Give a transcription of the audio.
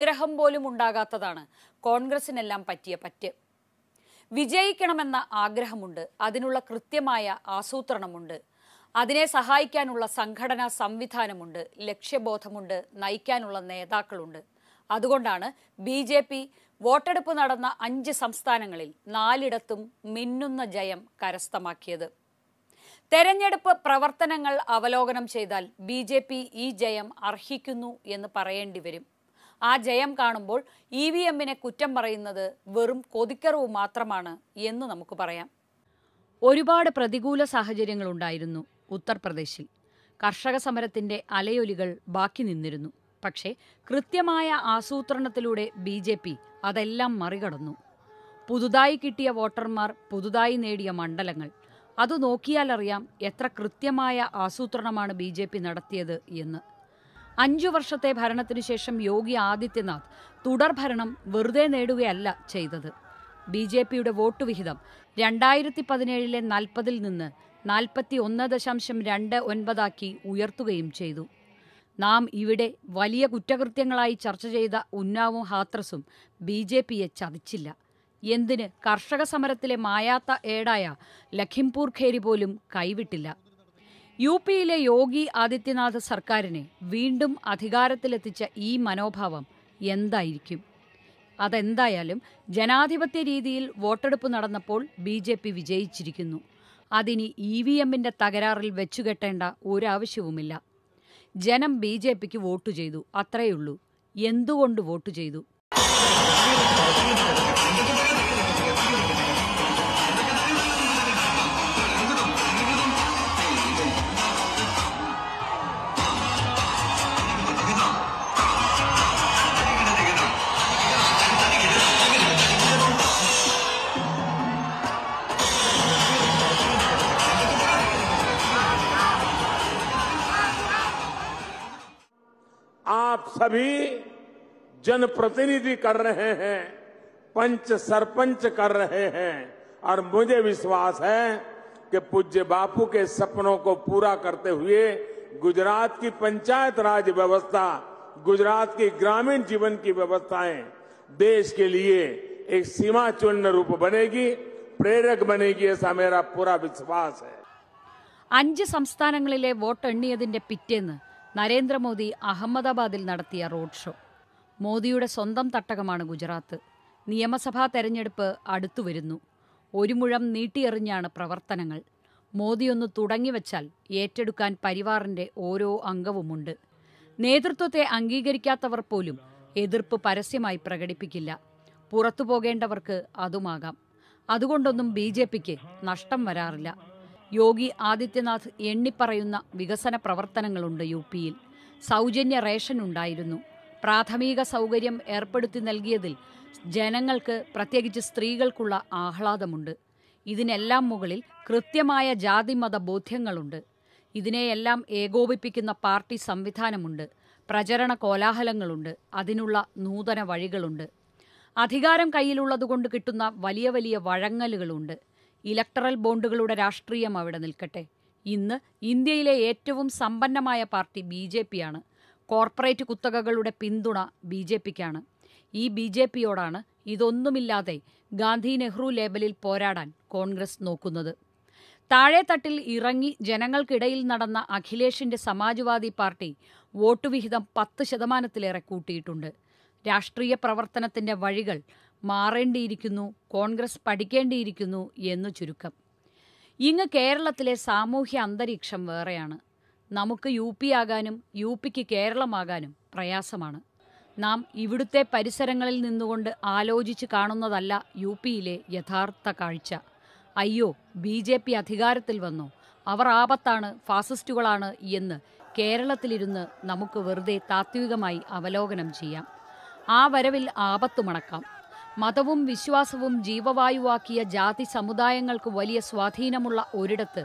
ആഗ്രഹം പോലും ഉണ്ടാകാത്തതാണ് കോൺഗ്രസിനെല്ലാം പറ്റിയ പറ്റ് വിജയിക്കണമെന്ന ആഗ്രഹമുണ്ട് അതിനുള്ള കൃത്യമായ ആസൂത്രണമുണ്ട് അതിനെ സഹായിക്കാനുള്ള സംഘടനാ സംവിധാനമുണ്ട് ലക്ഷ്യബോധമുണ്ട് നയിക്കാനുള്ള നേതാക്കളുണ്ട് അതുകൊണ്ടാണ് ബി ജെ പി വോട്ടെടുപ്പ് നടന്ന അഞ്ച് സംസ്ഥാനങ്ങളിൽ നാലിടത്തും മിന്നുന്ന ജയം കരസ്ഥമാക്കിയത് തെരഞ്ഞെടുപ്പ് പ്രവർത്തനങ്ങൾ അവലോകനം ചെയ്താൽ ബി ഈ ജയം അർഹിക്കുന്നു എന്ന് പറയേണ്ടി വരും ആ ജയം കാണുമ്പോൾ ഇ വി എമ്മിനെ കുറ്റം പറയുന്നത് വെറും കൊതിക്കറവ് മാത്രമാണ് എന്ന് നമുക്ക് പറയാം ഒരുപാട് പ്രതികൂല സാഹചര്യങ്ങൾ ഉണ്ടായിരുന്നു ഉത്തർപ്രദേശിൽ കർഷക സമരത്തിന്റെ അലയൊലികൾ ബാക്കി നിന്നിരുന്നു പക്ഷേ കൃത്യമായ ആസൂത്രണത്തിലൂടെ ബി ജെ പി അതെല്ലാം മറികടന്നു പുതുതായി കിട്ടിയ വോട്ടർമാർ പുതുതായി നേടിയ മണ്ഡലങ്ങൾ അത് നോക്കിയാലറിയാം എത്ര കൃത്യമായ ആസൂത്രണമാണ് ബി നടത്തിയത് എന്ന് അഞ്ചു വർഷത്തെ ഭരണത്തിനു ശേഷം യോഗി ആദിത്യനാഥ് തുടർഭരണം വെറുതെ നേടുകയല്ല ചെയ്തത് ബി ജെ പിയുടെ വോട്ട് വിഹിതം രണ്ടായിരത്തി പതിനേഴിലെ നാൽപ്പതിൽ നിന്ന് നാൽപ്പത്തി ഒന്ന് ദശാംശം രണ്ട് ഒൻപതാക്കി ഉയർത്തുകയും ചെയ്തു നാം ഇവിടെ വലിയ കുറ്റകൃത്യങ്ങളായി ചർച്ച ചെയ്ത ഉന്നാവും ഹാത്രസും ബി ജെ പിയെ ചതിച്ചില്ല എന്തിന് കർഷക സമരത്തിലെ മായാത്ത ഏടായ ലഖിംപൂർ ഖേരി പോലും കൈവിട്ടില്ല യു പിയിലെ യോഗി ആദിത്യനാഥ് സർക്കാരിനെ വീണ്ടും അധികാരത്തിലെത്തിച്ച ഈ മനോഭാവം എന്തായിരിക്കും അതെന്തായാലും ജനാധിപത്യ രീതിയിൽ വോട്ടെടുപ്പ് നടന്നപ്പോൾ ബി ജെ പി വിജയിച്ചിരിക്കുന്നു അതിനി ഇ വി എമ്മിൻ്റെ തകരാറിൽ വെച്ചുകെട്ടേണ്ട ഒരാവശ്യവുമില്ല ജനം ബി ജെ പിക്ക് വോട്ട് ചെയ്തു അത്രയുള്ളൂ എന്തുകൊണ്ട് വോട്ട് ചെയ്തു आप सभी जनप्रतिनिधि कर रहे हैं पंच सरपंच कर रहे हैं और मुझे विश्वास है कि पूज्य बापू के सपनों को पूरा करते हुए गुजरात की पंचायत राज व्यवस्था गुजरात की ग्रामीण जीवन की व्यवस्थाएं देश के लिए एक सीमा चिन्ह रूप बनेगी प्रेरक बनेगी ऐसा मेरा पूरा विश्वास है अंज संस्थान वोटे पिटेन നരേന്ദ്രമോദി അഹമ്മദാബാദിൽ നടത്തിയ റോഡ് ഷോ മോദിയുടെ സ്വന്തം തട്ടകമാണ് ഗുജറാത്ത് നിയമസഭാ തെരഞ്ഞെടുപ്പ് അടുത്തുവരുന്നു വരുന്നു ഒരു മുഴം നീട്ടിയെറിഞ്ഞാണ് പ്രവർത്തനങ്ങൾ മോദിയൊന്ന് തുടങ്ങിവെച്ചാൽ ഏറ്റെടുക്കാൻ പരിവാറിൻ്റെ ഓരോ അംഗവുമുണ്ട് നേതൃത്വത്തെ അംഗീകരിക്കാത്തവർ പോലും എതിർപ്പ് പരസ്യമായി പ്രകടിപ്പിക്കില്ല പുറത്തു പോകേണ്ടവർക്ക് അതുമാകാം അതുകൊണ്ടൊന്നും ബി ജെ പിക്ക് നഷ്ടം വരാറില്ല യോഗി ആദിത്യനാഥ് എണ്ണിപ്പറയുന്ന വികസന പ്രവർത്തനങ്ങളുണ്ട് യു പിയിൽ സൗജന്യ റേഷൻ ഉണ്ടായിരുന്നു പ്രാഥമിക സൗകര്യം ഏർപ്പെടുത്തി നൽകിയതിൽ ജനങ്ങൾക്ക് പ്രത്യേകിച്ച് സ്ത്രീകൾക്കുള്ള ആഹ്ലാദമുണ്ട് ഇതിനെല്ലാം മുകളിൽ കൃത്യമായ ജാതിമത ബോധ്യങ്ങളുണ്ട് ഇതിനെയെല്ലാം ഏകോപിപ്പിക്കുന്ന പാർട്ടി സംവിധാനമുണ്ട് പ്രചരണ കോലാഹലങ്ങളുണ്ട് അതിനുള്ള നൂതന വഴികളുണ്ട് അധികാരം കയ്യിലുള്ളതുകൊണ്ട് കിട്ടുന്ന വലിയ വലിയ വഴങ്ങലുകളുണ്ട് ഇലക്ടറൽ ബോണ്ടുകളുടെ രാഷ്ട്രീയം അവിടെ നിൽക്കട്ടെ ഇന്ന് ഇന്ത്യയിലെ ഏറ്റവും സമ്പന്നമായ പാർട്ടി ബി ജെ പിയാണ് കോർപ്പറേറ്റ് കുത്തകകളുടെ പിന്തുണ ബി ജെ പിക്കാണ് ഈ ബി ജെ പിയോടാണ് ഇതൊന്നുമില്ലാതെ ഗാന്ധി നെഹ്റു ലേബലിൽ പോരാടാൻ കോൺഗ്രസ് നോക്കുന്നത് താഴെത്തട്ടിൽ ഇറങ്ങി ജനങ്ങൾക്കിടയിൽ നടന്ന അഖിലേഷിന്റെ സമാജ്വാദി പാർട്ടി വോട്ടുവിഹിതം പത്ത് ശതമാനത്തിലേറെ കൂട്ടിയിട്ടുണ്ട് രാഷ്ട്രീയ പ്രവർത്തനത്തിന്റെ വഴികൾ മാറേണ്ടിയിരിക്കുന്നു കോൺഗ്രസ് പഠിക്കേണ്ടിയിരിക്കുന്നു എന്ന് ചുരുക്കം ഇങ്ങ് കേരളത്തിലെ സാമൂഹ്യ അന്തരീക്ഷം വേറെയാണ് നമുക്ക് യു പി ആകാനും യു പിക്ക് കേരളമാകാനും പ്രയാസമാണ് നാം ഇവിടുത്തെ പരിസരങ്ങളിൽ നിന്നുകൊണ്ട് ആലോചിച്ച് കാണുന്നതല്ല യു പിയിലെ യഥാർത്ഥ കാഴ്ച അയ്യോ ബി ജെ പി അധികാരത്തിൽ വന്നു അവർ ആപത്താണ് ഫാസിസ്റ്റുകളാണ് എന്ന് കേരളത്തിലിരുന്ന് നമുക്ക് വെറുതെ താത്വികമായി അവലോകനം ചെയ്യാം ആ വരവിൽ ആപത്തു മണക്കാം മതവും വിശ്വാസവും ജീവവായുവാക്കിയ ജാതി സമുദായങ്ങൾക്ക് വലിയ സ്വാധീനമുള്ള ഒരിടത്ത്